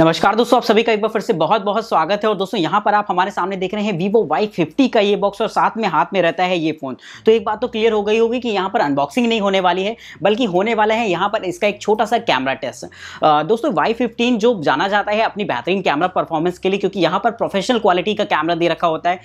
नमस्कार दोस्तों आप सभी का एक बार फिर से बहुत बहुत स्वागत है और दोस्तों यहाँ पर आप हमारे सामने देख रहे हैं वीवो वाई फिफ्टी का ये बॉक्स और साथ में हाथ में रहता है ये फ़ोन तो एक बात तो क्लियर हो गई होगी कि यहाँ पर अनबॉक्सिंग नहीं होने वाली है बल्कि होने वाला है यहाँ पर इसका एक छोटा सा कैमरा टेस्ट दोस्तों वाई फिफ्टीन जो जाना जाता है अपनी बेहतरीन कैमरा परफॉर्मेंस के लिए क्योंकि यहाँ पर प्रोफेशनल क्वालिटी का कैमरा दे रखा होता है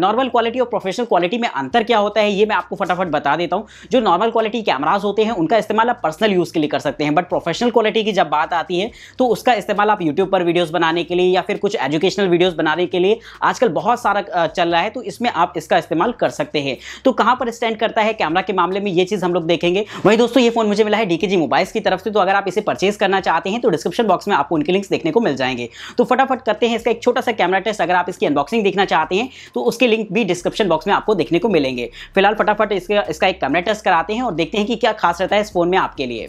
नॉर्मल क्वालिटी और प्रोफेशनल क्वालिटी में अंतर क्या होता है ये मैं आपको फटाफट बता देता हूँ जो नॉर्मल क्वालिटी कैमराज होते हैं उनका इस्तेमाल आप पर्सनल यूज़ के लिए कर सकते हैं बट प्रोफेशनल क्वालिटी की जब बात आती है तो उसका इस्तेमाल आप यूट्यूब पर वीडियोस बनाने के लिए या फिर कुछ एजुकेशनल वीडियोस बनाने के लिए आजकल बहुत सारा चल रहा है तो इसमें आप इसका इस्तेमाल कर सकते हैं तो कहाँ पर स्टैंड करता है कैमरा के मामले में ये चीज़ हम लोग देखेंगे वही दोस्तों ये फोन मुझे मिला है डीकेजी मोबाइल्स की तरफ से तो अगर आप इसे परचेज करना चाहते हैं तो डिस्क्रिप्शन बॉक्स में आपको उनके लिंक्स देखने को मिल जाएंगे तो फटाफट करते हैं इसका एक छोटा सा कैमरा टेस्ट अगर आप इसकी अनबॉक्सिंग देखना चाहते हैं तो उसके लिंक भी डिस्क्रिप्शन बॉक्स में आपको देखने को मिलेंगे फिलहाल फटाफट इसका इसका एक कैमरा टेस्ट कराते हैं और देखते हैं कि क्या खास रहता है इस फोन में आपके लिए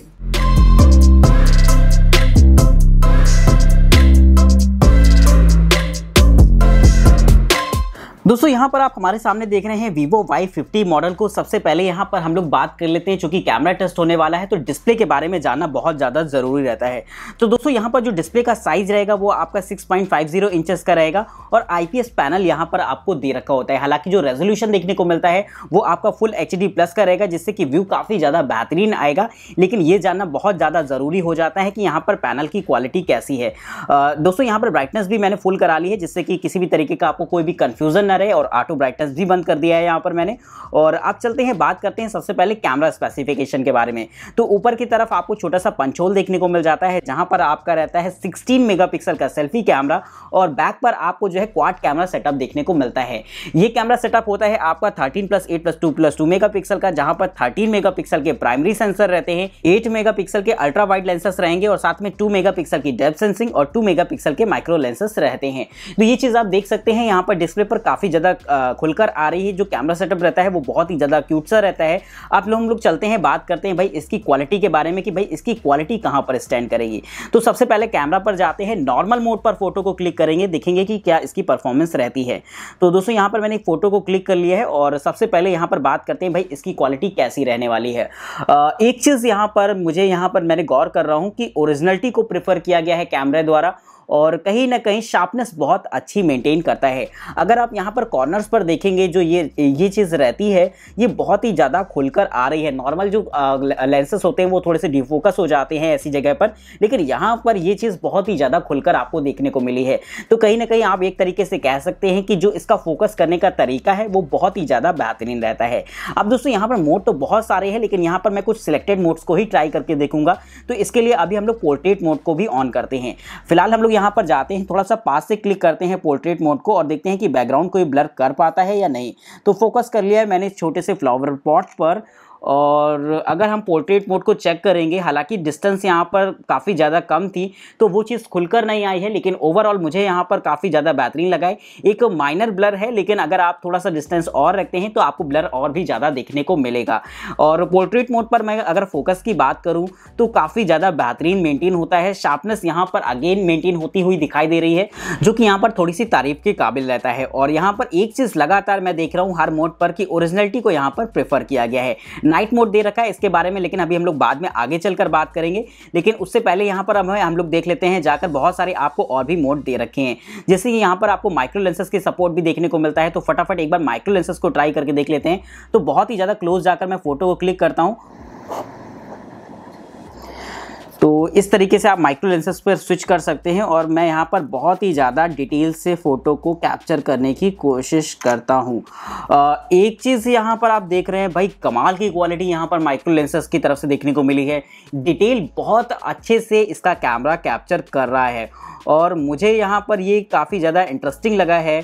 दोस्तों यहाँ पर आप हमारे सामने देख रहे हैं वीवो वाई फिफ्टी मॉडल को सबसे पहले यहाँ पर हम लोग बात कर लेते हैं चूंकि कैमरा टेस्ट होने वाला है तो डिस्प्ले के बारे में जानना बहुत ज़्यादा ज़रूरी रहता है तो दोस्तों यहाँ पर जो डिस्प्ले का साइज रहेगा वो आपका 6.50 इंचेस का रहेगा और आई पैनल यहाँ पर आपको दे रखा होता है हालांकि जो रेजोल्यूशन देखने को मिलता है वो आपका फुल एच प्लस का रहेगा जिससे कि व्यू काफ़ी ज़्यादा बेहतरीन आएगा लेकिन ये जानना बहुत ज़्यादा ज़रूरी हो जाता है कि यहाँ पर पैनल की क्वालिटी कैसी है दोस्तों यहाँ पर ब्राइटनेस भी मैंने फुल करा ली है जिससे कि किसी भी तरीके का आपको कोई भी कन्फ्यूज़न रहे और ऑटो ब्राइटनेस भी बंद कर दिया है यहाँ पर मैंने और अब चलते हैं बात करते हैं सबसे पहले कैमरा स्पेसिफिकेशन के बारे में तो ऊपर की तरफ आपको छोटा सा पंचोल देखने को मिल जाता है जहाँ पर आपका रहता है सिक्सटीन मेगा का सेल्फी कैमरा और बैक पर आपको जो है क्वाड कैमरा सेटअप देखने को मिलता है ये कैमरा सेटअप होता है आपका thirteen plus eight plus two plus two mega का जहाँ पर थर्टीन मेगा के प्राइमरी सेंसर रहते हैं एट मेगा के अल्ट्रा वाइड लेंसेस रहेंगे और साथ में टू मेगा की डेप सेंसिंग और टू मेगा के माइक्रो लेंसेस रहते हैं तो ये चीज़ आप देख सकते हैं यहाँ पर डिस्प्ले पर काफ़ी काफ़ी ज़्यादा खुलकर आ रही है जो कैमरा सेटअप रहता है वो बहुत ही ज़्यादा क्यूट सा रहता है आप लोग हम लोग चलते हैं बात करते हैं भाई इसकी क्वालिटी के बारे में कि भाई इसकी क्वालिटी कहाँ पर स्टैंड करेगी तो सबसे पहले कैमरा पर जाते हैं नॉर्मल मोड पर फोटो को क्लिक करेंगे देखेंगे कि क्या इसकी परफॉर्मेंस रहती है तो दोस्तों यहाँ पर मैंने फ़ोटो को क्लिक कर लिया है और सबसे पहले यहाँ पर बात करते हैं भाई इसकी क्वालिटी कैसी रहने वाली है एक चीज़ यहाँ पर मुझे यहाँ पर मैंने गौर कर रहा हूँ कि ओरिजिनलिटी को प्रिफर किया गया है कैमरे द्वारा और कहीं ना कहीं शार्पनेस बहुत अच्छी मेंटेन करता है अगर आप यहाँ पर कॉर्नर्स पर देखेंगे जो ये ये चीज़ रहती है ये बहुत ही ज़्यादा खुलकर आ रही है नॉर्मल जो लेंसेस होते हैं वो थोड़े से डिफोकस हो जाते हैं ऐसी जगह पर लेकिन यहाँ पर ये चीज़ बहुत ही ज़्यादा खुलकर आपको देखने को मिली है तो कहीं ना कहीं आप एक तरीके से कह सकते हैं कि जो इसका फोकस करने का तरीका है वो बहुत ही ज़्यादा बेहतरीन रहता है अब दोस्तों यहाँ पर मोड तो बहुत सारे हैं लेकिन यहाँ पर मैं कुछ सिलेक्टेड मोड्स को ही ट्राई करके देखूंगा तो इसके लिए अभी हम लोग पोर्ट्रेट मोड को भी ऑन करते हैं फिलहाल हम लोग यहाँ पर जाते हैं थोड़ा सा पास से क्लिक करते हैं पोर्ट्रेट मोड को और देखते हैं कि बैकग्राउंड कोई ब्लर कर पाता है या नहीं तो फोकस कर लिया है मैंने छोटे से फ्लावर पॉट पर और अगर हम पोर्ट्रेट मोड को चेक करेंगे हालांकि डिस्टेंस यहाँ पर काफ़ी ज़्यादा कम थी तो वो चीज़ खुलकर नहीं आई है लेकिन ओवरऑल मुझे यहाँ पर काफ़ी ज़्यादा बेहतरीन लगा है एक माइनर ब्लर है लेकिन अगर आप थोड़ा सा डिस्टेंस और रखते हैं तो आपको ब्लर और भी ज़्यादा देखने को मिलेगा और पोर्ट्रेट मोड पर मैं अगर फोकस की बात करूँ तो काफ़ी ज़्यादा बेहतरीन मेनटेन होता है शार्पनेस यहाँ पर अगेन मेनटेन होती हुई दिखाई दे रही है जो कि यहाँ पर थोड़ी सी तारीफ के काबिल रहता है और यहाँ पर एक चीज़ लगातार मैं देख रहा हूँ हर मोड पर कि ओरिजिनलिटी को यहाँ पर प्रेफर किया गया है नाइट मोड दे रखा है इसके बारे में लेकिन अभी हम लोग बाद में आगे चलकर बात करेंगे लेकिन उससे पहले यहाँ पर हमें हम लोग देख लेते हैं जाकर बहुत सारे आपको और भी मोड दे रखे हैं जैसे कि यहाँ पर आपको माइक्रो लेंसेज के सपोर्ट भी देखने को मिलता है तो फटाफट एक बार माइक्रो लेंसेज को ट्राई करके देख लेते हैं तो बहुत ही ज़्यादा क्लोज जाकर मैं फोटो को क्लिक करता हूँ तो इस तरीके से आप माइक्रो लेंसेज पर स्विच कर सकते हैं और मैं यहाँ पर बहुत ही ज़्यादा डिटेल से फ़ोटो को कैप्चर करने की कोशिश करता हूँ एक चीज़ यहाँ पर आप देख रहे हैं भाई कमाल की क्वालिटी यहाँ पर माइक्रो लेंसेज की तरफ से देखने को मिली है डिटेल बहुत अच्छे से इसका कैमरा कैप्चर कर रहा है और मुझे यहाँ पर ये काफ़ी ज़्यादा इंटरेस्टिंग लगा है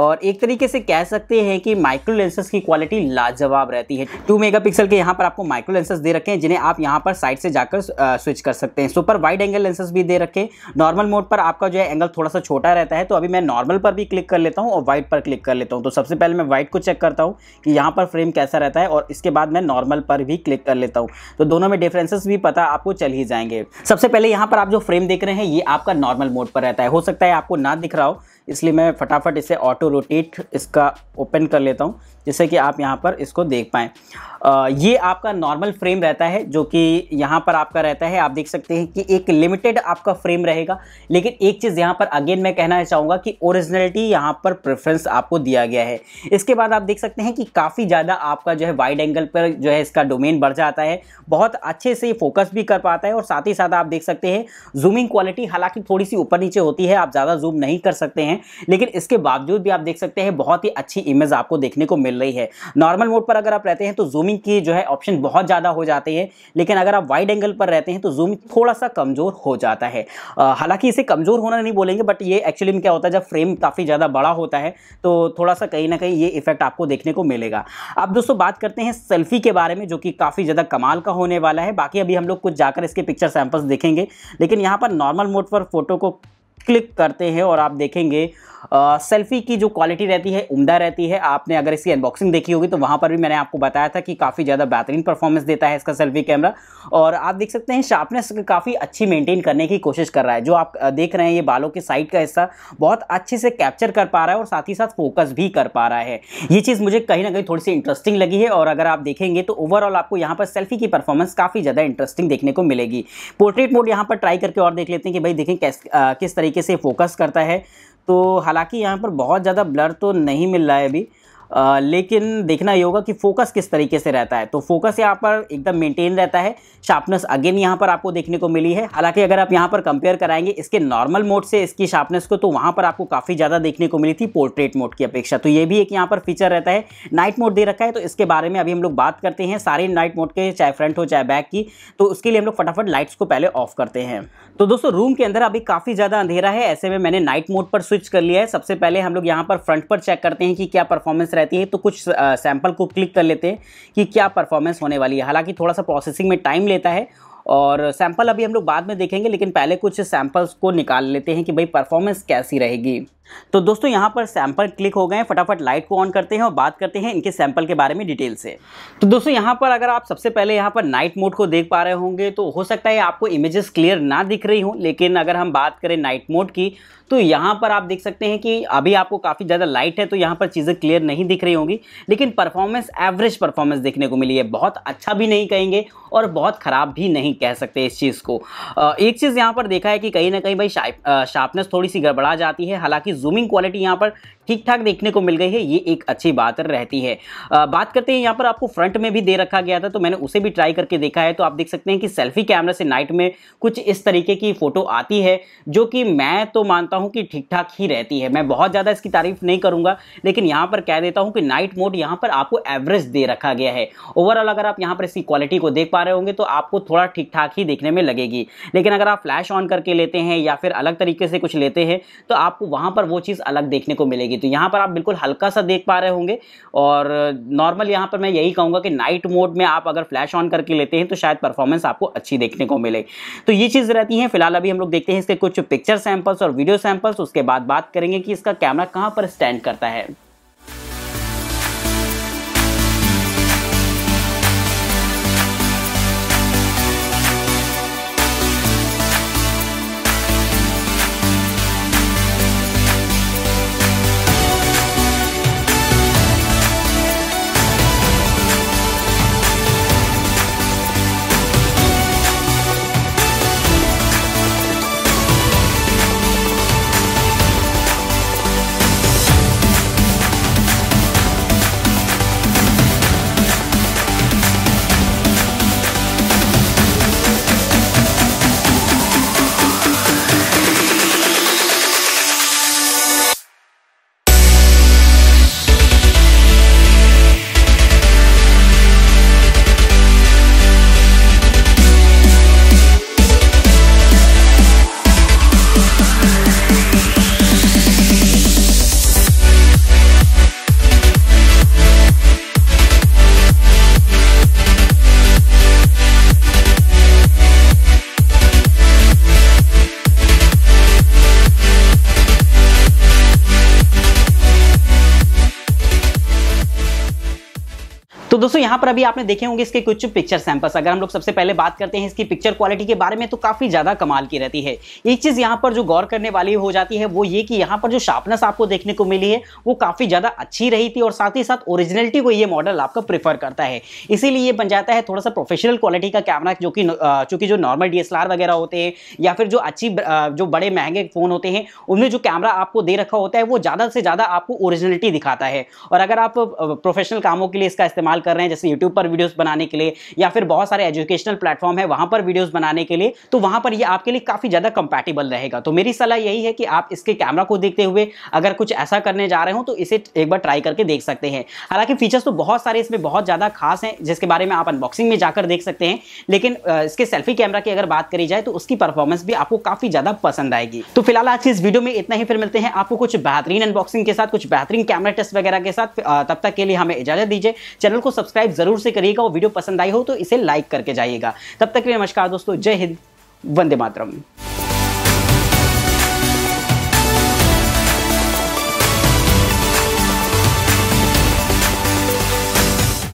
और एक तरीके से कह सकते हैं कि माइक्रो लेंसेज की क्वालिटी लाजवाब रहती है टू पिक्सल के यहाँ पर आपको माइक्रो लेंसेज दे रखे हैं जिन्हें आप यहाँ पर साइड से जाकर स्विच कर सकते हैं सुपर वाइड एंगल लेंसेज भी दे रखे नॉर्मल मोड पर आपका जो है एंगल थोड़ा सा छोटा रहता है तो अभी मैं नॉर्मल पर भी क्लिक कर लेता हूँ और वाइट पर क्लिक कर लेता हूँ तो सबसे पहले मैं वाइट को चेक करता हूँ कि यहाँ पर फ्रेम कैसा रहता है और इसके बाद मैं नॉर्मल पर भी क्लिक कर लेता हूँ तो दोनों में डिफरेंसेस भी पता आपको चल ही जाएंगे सबसे पहले यहाँ पर आप जो फ्रेम देख रहे हैं ये आपका नॉर्मल मोड पर रहता है हो सकता है आपको ना दिख रहा हो इसलिए मैं फटाफट इसे ऑटो रोटेट इसका ओपन कर लेता हूँ जिससे कि आप यहाँ पर इसको देख पाएँ ये आपका नॉर्मल फ्रेम रहता है जो कि यहाँ पर आपका रहता है आप देख सकते हैं कि एक लिमिटेड आपका फ्रेम रहेगा लेकिन एक चीज़ यहाँ पर अगेन मैं कहना चाहूँगा कि ओरिजिनलिटी यहाँ पर प्रेफरेंस आपको दिया गया है इसके बाद आप देख सकते हैं कि काफ़ी ज़्यादा आपका जो है वाइड एंगल पर जो है इसका डोमेन बढ़ जाता है बहुत अच्छे से फोकस भी कर पाता है और साथ ही साथ आप देख सकते हैं जूमिंग क्वालिटी हालाँकि थोड़ी सी ऊपर नीचे होती है आप ज़्यादा जूम नहीं कर सकते हैं हैं लेकिन इसके बावजूद भी आप देख सकते हैं बहुत ही अच्छी इमेज आपको देखने को मिल रही है नॉर्मल मोड पर अगर आप रहते हैं तो जूमिंग की जो है ऑप्शन बहुत ज़्यादा हो जाते हैं लेकिन अगर आप वाइड एंगल पर रहते हैं तो जूम थोड़ा सा कमज़ोर हो जाता है हालांकि इसे कमज़ोर होना नहीं बोलेंगे बट ये एक्चुअली में क्या होता है जब फ्रेम काफ़ी ज़्यादा बड़ा होता है तो थोड़ा सा कहीं ना कहीं ये इफेक्ट आपको देखने को मिलेगा अब दोस्तों बात करते हैं सेल्फी के बारे में जो कि काफ़ी ज़्यादा कमाल का होने वाला है बाकी अभी हम लोग कुछ जाकर इसके पिक्चर सैंपल्स देखेंगे लेकिन यहाँ पर नॉर्मल मोड पर फोटो को क्लिक करते हैं और आप देखेंगे सेल्फी की जो क्वालिटी रहती है उम्दा रहती है आपने अगर इसकी अनबॉक्सिंग देखी होगी तो वहाँ पर भी मैंने आपको बताया था कि काफ़ी ज़्यादा बेहतरीन परफॉर्मेंस देता है इसका सेल्फी कैमरा और आप देख सकते हैं शार्पनेस काफ़ी अच्छी मेंटेन करने की कोशिश कर रहा है जो आप देख रहे हैं ये बालों के साइड का हिस्सा बहुत अच्छे से कैप्चर कर पा रहा है और साथ ही साथ फोकस भी कर पा रहा है ये चीज़ मुझे कहीं ना कहीं थोड़ी सी इंटरेस्टिंग लगी है और अगर आप देखेंगे तो ओवरऑल आपको यहाँ पर सेल्फी की परफॉर्मेंस काफ़ी ज़्यादा इंटरेस्टिंग देखने को मिलेगी पोर्ट्रेट मोड यहाँ पर ट्राई करके और देख लेते हैं कि भाई देखें किस तरीके तरीके से फोकस करता है तो हालांकि यहाँ पर बहुत ज़्यादा ब्लर तो नहीं मिल रहा है अभी आ, लेकिन देखना ये होगा कि फोकस किस तरीके से रहता है तो फोकस यहाँ पर एकदम मेंटेन रहता है शार्पनेस अगेन यहाँ पर आपको देखने को मिली है हालांकि अगर आप यहाँ पर कंपेयर कराएंगे इसके नॉर्मल मोड से इसकी शार्पनेस को तो वहाँ पर आपको काफ़ी ज़्यादा देखने को मिली थी पोर्ट्रेट मोड की अपेक्षा तो ये भी एक यहाँ पर फीचर रहता है नाइट मोड दे रखा है तो इसके बारे में अभी हम लोग बात करते हैं सारे नाइट मोड के चाहे फ्रंट हो चाहे बैक की तो उसके लिए हम लोग फटाफट लाइट्स को पहले ऑफ करते हैं तो दोस्तों रूम के अंदर अभी काफ़ी ज़्यादा अंधेरा है ऐसे में मैंने नाइट मोड पर स्विच कर लिया है सबसे पहले हम लोग यहाँ पर फ्रंट पर चेक करते हैं कि क्या परफॉर्मेंस रहती है तो कुछ सैंपल को क्लिक कर लेते हैं कि क्या परफॉर्मेंस होने वाली है हालांकि थोड़ा सा प्रोसेसिंग में टाइम लेता है और सैंपल अभी हम लोग बाद में देखेंगे लेकिन पहले कुछ सैंपल्स को निकाल लेते हैं कि भाई परफॉर्मेंस कैसी रहेगी तो दोस्तों यहाँ पर सैंपल क्लिक हो गए फटाफट लाइट को ऑन करते हैं और बात करते हैं इनके सैंपल के बारे में डिटेल से तो दोस्तों यहाँ पर अगर आप सबसे पहले यहाँ पर नाइट मोड को देख पा रहे होंगे तो हो सकता है आपको इमेजेस क्लियर ना दिख रही हूँ लेकिन अगर हम बात करें नाइट मोड की तो यहाँ पर आप देख सकते हैं कि अभी आपको काफ़ी ज़्यादा लाइट है तो यहाँ पर चीज़ें क्लियर नहीं दिख रही होंगी लेकिन परफॉर्मेंस एवरेज परफॉर्मेंस देखने को मिली है बहुत अच्छा भी नहीं कहेंगे और बहुत ख़राब भी नहीं कह सकते इस चीज़ को एक चीज़ यहाँ पर देखा है कि कहीं ना कहीं भाई शार्पनेस थोड़ी सी गड़बड़ा जाती है हालांकि जूमिंग क्वालिटी यहाँ पर ठीक ठाक देखने को मिल गई है ये एक अच्छी बात रहती है आ, बात करते हैं यहाँ पर आपको फ्रंट में भी दे रखा गया था तो मैंने उसे भी ट्राई करके देखा है तो आप देख सकते हैं कि सेल्फी कैमरा से नाइट में कुछ इस तरीके की फ़ोटो आती है जो कि मैं तो मानता हूँ कि ठीक ठाक ही रहती है मैं बहुत ज़्यादा इसकी तारीफ नहीं करूँगा लेकिन यहाँ पर कह देता हूँ कि नाइट मोड यहाँ पर आपको एवरेज दे रखा गया है ओवरऑल अगर आप यहाँ पर इसकी क्वालिटी को देख पा रहे होंगे तो आपको थोड़ा ठीक ठाक ही देखने में लगेगी लेकिन अगर आप फ्लैश ऑन करके लेते हैं या फिर अलग तरीके से कुछ लेते हैं तो आपको वहाँ पर पर वो चीज़ अलग देखने को मिलेगी तो यहाँ पर आप बिल्कुल हल्का सा देख पा रहे होंगे और नॉर्मल यहाँ पर मैं यही कहूँगा कि नाइट मोड में आप अगर फ्लैश ऑन करके लेते हैं तो शायद परफॉर्मेंस आपको अच्छी देखने को मिले तो ये चीज़ रहती है फिलहाल अभी हम लोग देखते हैं इसके कुछ पिक्चर सैम्पल्स और वीडियो सैम्पल्स उसके बाद बात करेंगे कि इसका कैमरा कहाँ पर स्टैंड करता है दोस्तों यहाँ पर अभी आपने देखे होंगे इसके कुछ पिक्चर सैंपल्स अगर हम लोग सबसे पहले बात करते हैं इसकी पिक्चर क्वालिटी के बारे में तो काफी ज्यादा कमाल की रहती है एक चीज यहाँ पर जो गौर करने वाली हो जाती है वो ये कि यहाँ पर जो शार्पनेस आपको देखने को मिली है वो काफी ज्यादा अच्छी रही थी और साथ ही साथ ओरिजिनलिटी को ये मॉडल आपका प्रीफर करता है इसीलिए ये बन जाता है थोड़ा सा प्रोफेशनल क्वालिटी का कैमरा जो कि चूंकि जो नॉर्मल डी वगैरह होते हैं या फिर जो अच्छी जो बड़े महंगे फोन होते हैं उनमें जो कैमरा आपको दे रखा होता है वो ज्यादा से ज्यादा आपको ओरिजिनलिटी दिखाता है और अगर आप प्रोफेशनल कामों के लिए इसका इस्तेमाल कर कर रहे हैं जैसे यूट्यूब पर वीडियोस बनाने के लिए या फिर बहुत सारे एजुकेशनल प्लेटफॉर्म है वहां पर वीडियोस बनाने के लिए तो वहां पर ये आपके लिए काफ़ी ज़्यादा कंपेटेबल रहेगा तो मेरी सलाह यही है कि आप इसके कैमरा को देखते हुए अगर कुछ ऐसा करने जा रहे हो तो इसे एक बार ट्राई करके देख सकते हैं हालांकि फीचर्स तो बहुत सारे इसमें बहुत ज़्यादा खास हैं जिसके बारे में आप अनबॉक्सिंग में जाकर देख सकते हैं लेकिन इसके सेल्फी कैमरा की अगर बात करी जाए तो उसकी परफॉर्मेंस भी आपको काफ़ी ज़्यादा पसंद आएगी तो फिलहाल आज इस वीडियो में इतना ही फिर मिलते हैं आपको कुछ बेहतरीन अनबॉक्सिंग के साथ कुछ बेहतरीन कैमरा टेस्ट वगैरह के साथ तब तक के लिए हमें इजाजत दीजिए चैनल को सब्सक्राइब जरूर से करिएगा और वीडियो पसंद आई हो तो इसे लाइक करके जाइएगा तब तक के लिए नमस्कार दोस्तों जय हिंद वंदे मातरम